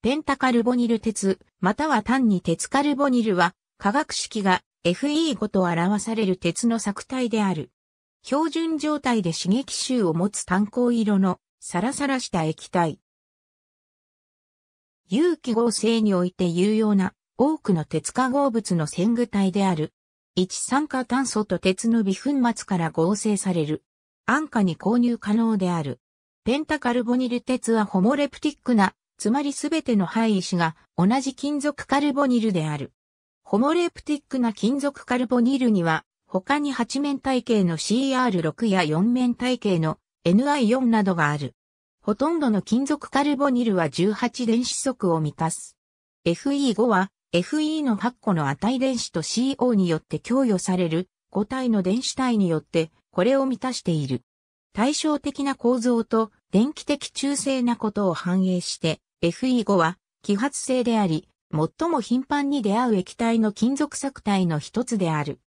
ペンタカルボニル鉄、または単に鉄カルボニルは、化学式が FE5 と表される鉄の作体である。標準状態で刺激臭を持つ炭鉱色のサラサラした液体。有機合成において有用な多くの鉄化合物の線具体である。一酸化炭素と鉄の微粉末から合成される。安価に購入可能である。ペンタカルボニル鉄はホモレプティックなつまりすべての配位子が同じ金属カルボニルである。ホモレプティックな金属カルボニルには、他に8面体系の CR6 や4面体系の NI4 などがある。ほとんどの金属カルボニルは18電子束を満たす。FE5 は FE の8個の値電子と CO によって供与される5体の電子体によってこれを満たしている。対照的な構造と電気的中性なことを反映して FE5 は、揮発性であり、最も頻繁に出会う液体の金属作体の一つである。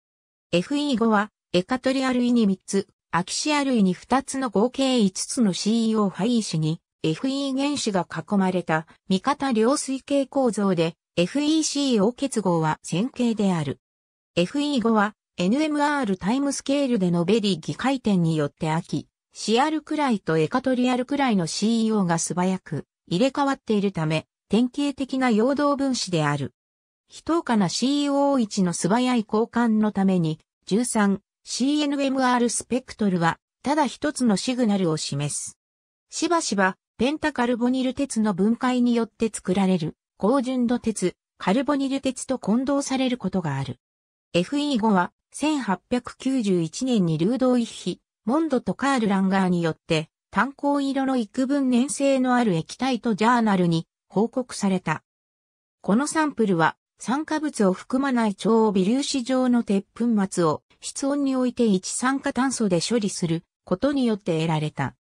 FE5 は、エカトリアルイに3つ、アキシアイに2つの合計5つの CEO 配子に、FE 原子が囲まれた、味方量水系構造で、FECO 結合は線形である。FE5 は、NMR タイムスケールでのベリー議回転によって飽き、CR くらいとエカトリアルくらいの CEO が素早く、入れ替わっているため、典型的な陽動分子である。非等価な COO1 の素早い交換のために、13CNMR スペクトルは、ただ一つのシグナルを示す。しばしば、ペンタカルボニル鉄の分解によって作られる、高純度鉄、カルボニル鉄と混同されることがある。FE5 は、1891年にルードイヒ、モンドとカール・ランガーによって、炭鉱色の幾分粘性のある液体とジャーナルに報告された。このサンプルは酸化物を含まない超微粒子状の鉄粉末を室温において一酸化炭素で処理することによって得られた。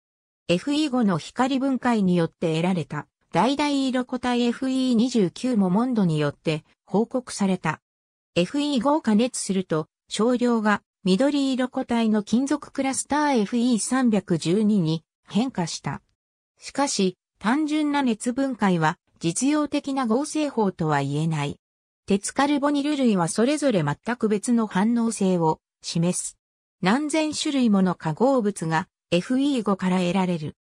FE5 の光分解によって得られた大々色個体 FE29 もモンドによって報告された。FE5 を加熱すると少量が緑色個体の金属クラスター FE312 に変化した。しかし、単純な熱分解は実用的な合成法とは言えない。鉄カルボニル類はそれぞれ全く別の反応性を示す。何千種類もの化合物が FE5 から得られる。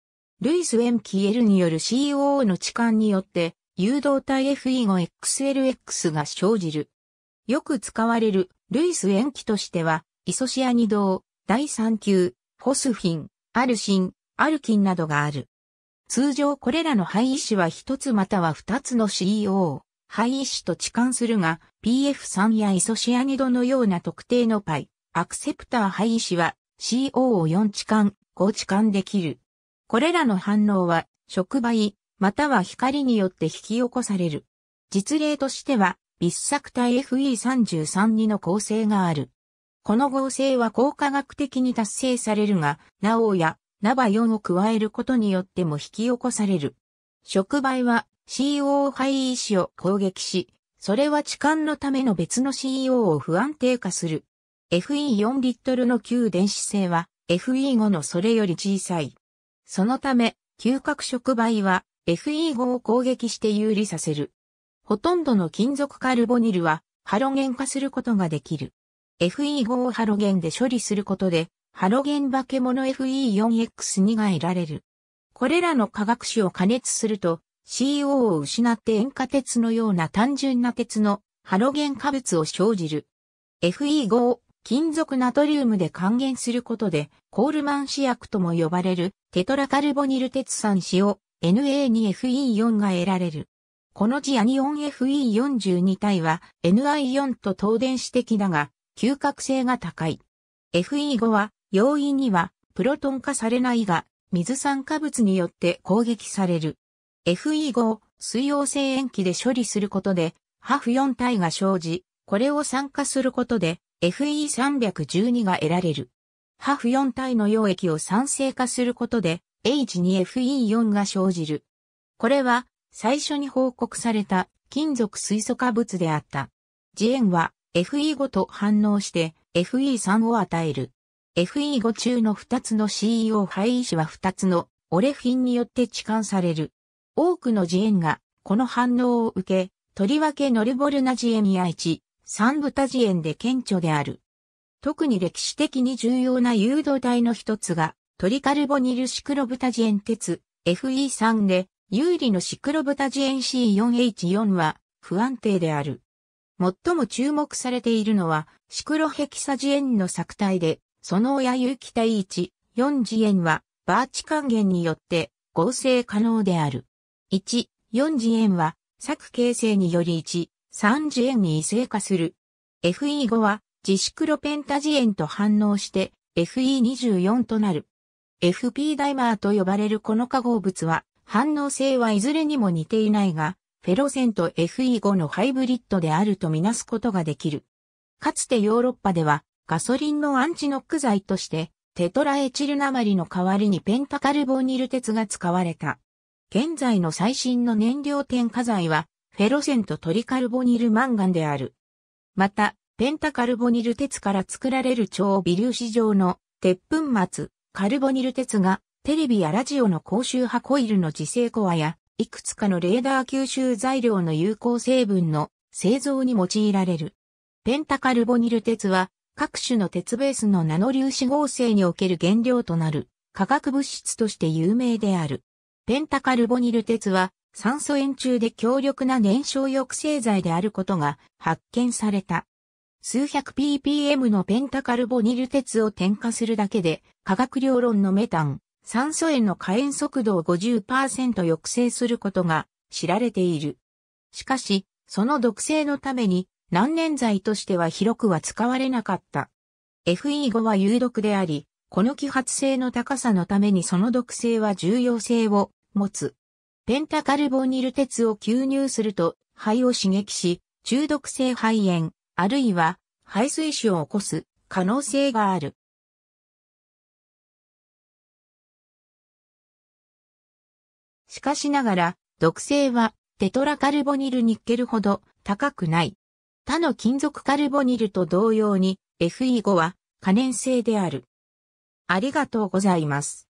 ルイス・ウェン・キエルによる COO の置換によって誘導体 FE5XLX が生じる。よく使われるルイス塩基としては、イソシアニド第3級、ホスフィン、アルシン、アルキンなどがある。通常これらの肺位子は一つまたは二つの CO、肺位子と置換するが、PF3 やイソシアニドのような特定のパイ、アクセプター肺位子は CO を4置換、5置換できる。これらの反応は、触媒、または光によって引き起こされる。実例としては、ビッ作体 FE332 の構成がある。この合成は効果学的に達成されるが、なおやナバ4を加えることによっても引き起こされる。触媒は CO 肺位子を攻撃し、それは置換のための別の CO を不安定化する。FE4 リットルの旧電子性は FE5 のそれより小さい。そのため、嗅覚触媒は FE5 を攻撃して有利させる。ほとんどの金属カルボニルはハロゲン化することができる。FE5 をハロゲンで処理することでハロゲン化け物 FE4X2 が得られる。これらの化学種を加熱すると CO を失って塩化鉄のような単純な鉄のハロゲン化物を生じる。FE5 を金属ナトリウムで還元することでコールマン試薬とも呼ばれるテトラカルボニル鉄酸塩 NA2FE4 が得られる。このジアニオン FE42 体は NI4 と等電子的だが、嗅覚性が高い。FE5 は容易にはプロトン化されないが、水酸化物によって攻撃される。FE5 水溶性塩基で処理することで、ハフ4体が生じ、これを酸化することで FE312 が得られる。ハフ4体の溶液を酸性化することで H2FE4 が生じる。これは最初に報告された金属水素化物であった。ジエンは FE5 と反応して FE3 を与える。FE5 中の2つの CEO 廃子は2つのオレフィンによって置換される。多くのジエンがこの反応を受け、とりわけノルボルナジエや1、三豚ジエンで顕著である。特に歴史的に重要な誘導体の一つが、トリカルボニルシクロブタジエン鉄 FE3 で、有利のシクロブタジエン C4H4 は不安定である。最も注目されているのは、シクロヘキサジエンの作体で、その親有機体1、4次元は、バーチ還元によって合成可能である。1、4次元は、作形成により1、3次元に異性化する。FE5 は、自シクロペンタ次元と反応して、FE24 となる。FP ダイマーと呼ばれるこの化合物は、反応性はいずれにも似ていないが、フェロセンと FE5 のハイブリッドであるとみなすことができる。かつてヨーロッパでは、ガソリンのアンチノック剤として、テトラエチル鉛の代わりにペンタカルボニル鉄が使われた。現在の最新の燃料添加剤は、フェロセントトリカルボニルマンガンである。また、ペンタカルボニル鉄から作られる超微粒子状の鉄粉末、カルボニル鉄が、テレビやラジオの高周波コイルの磁性コアや、いくつかのレーダー吸収材料の有効成分の製造に用いられる。ペンタカルボニル鉄は各種の鉄ベースのナノ粒子合成における原料となる化学物質として有名である。ペンタカルボニル鉄は酸素塩中で強力な燃焼抑制剤であることが発見された。数百 ppm のペンタカルボニル鉄を添加するだけで、化学量論のメタン、酸素塩の火炎速度を50%抑制することが知られている。しかし、その毒性のために難燃剤としては広くは使われなかった。FE5 は有毒であり、この揮発性の高さのためにその毒性は重要性を持つ。ペンタカルボニル鉄を吸入すると肺を刺激し、中毒性肺炎、あるいは肺水腫を起こす可能性がある。しかしながら、毒性はテトラカルボニルニッケルほど高くない。他の金属カルボニルと同様に FE5 は可燃性である。ありがとうございます。